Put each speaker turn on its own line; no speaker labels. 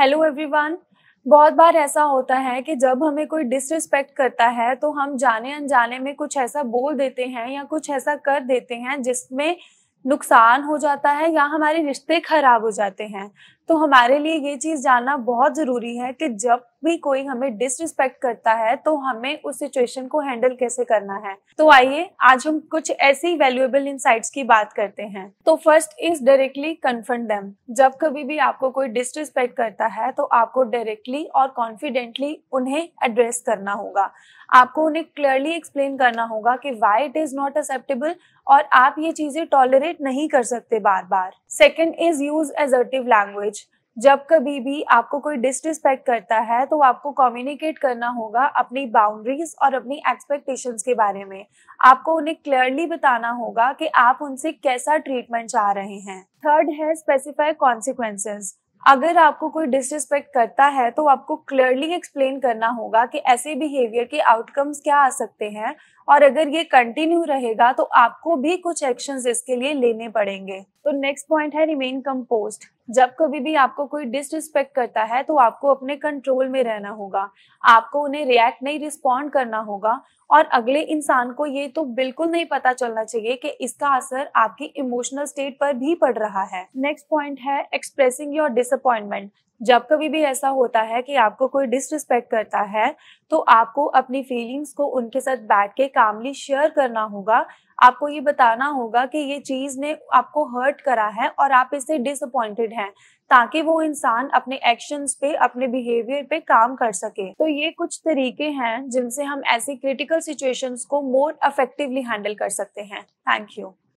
hello everyone बहुत बार ऐसा होता है कि जब हमें कोई डिसरिस्पेक्ट करता है तो हम जाने अनजाने में कुछ ऐसा बोल देते हैं या कुछ ऐसा कर देते हैं जिसमें नुकसान हो जाता है या हमारे रिश्ते खराब हो जाते हैं तो हमारे लिए ये चीज़ जानना बहुत ज़रूरी है कि जब भी कोई हमें डिसरिस्पेक्ट करता है तो हमें उस सिचुएशन को हैंडल कैसे करना है तो आइए आज हम कुछ ऐसी वैल्यूएबल इंसाइट्स की बात करते हैं तो first is directly confirm them जब कभी भी आपको कोई डिसरिस्पेक्ट करता है तो आपको डायरेक्टली और कॉन्फिडेंटली उन्हें एड्रेस करना होगा आपको उन्हें क्लियरली एक्सप्लेन करना होगा कि why it is not acceptable और आप ये चीजें टॉलरेट नहीं कर सकते बार बार second is use assertive language जब कभी भी आपको कोई डिसरिस्पेक्ट करता है तो आपको कम्युनिकेट करना होगा अपनी बाउंड्रीज और अपनी एक्सपेक्टेशंस के बारे में आपको उन्हें क्लियरली बताना होगा कि आप उनसे कैसा ट्रीटमेंट चाह रहे हैं थर्ड है स्पेसिफाई कॉन्सिक्वेंसेस अगर आपको कोई डिसरिस्पेक्ट करता है तो आपको क्लियरली एक्सप्लेन करना होगा कि ऐसे बिहेवियर के आउटकम्स क्या आ सकते हैं और अगर ये कंटिन्यू रहेगा तो आपको भी कुछ एक्शंस इसके लिए लेने पड़ेंगे तो नेक्स्ट पॉइंट है रिमेन कम्पोस्ट जब कभी भी आपको कोई डिसरिस्पेक्ट करता है तो आपको अपने कंट्रोल में रहना होगा आपको उन्हें रिएक्ट नहीं रिस्पॉन्ड करना होगा और अगले इंसान को ये तो बिल्कुल नहीं पता चलना चाहिए कि इसका असर आपकी इमोशनल स्टेट पर भी पड़ रहा है नेक्स्ट पॉइंट है एक्सप्रेसिंग योर डिसअपॉइंटमेंट जब कभी भी ऐसा होता है कि आपको कोई डिसरिस्पेक्ट करता है तो आपको अपनी फीलिंग्स को उनके साथ बैठ के कामली शेयर करना होगा आपको ये बताना होगा कि ये चीज़ ने आपको हर्ट करा है और आप इससे डिसअपॉइंटेड हैं ताकि वो इंसान अपने एक्शंस पे अपने बिहेवियर पे काम कर सके तो ये कुछ तरीके हैं जिनसे हम ऐसी क्रिटिकल सिचुएशंस को मोर अफेक्टिवली हैंडल कर सकते हैं थैंक यू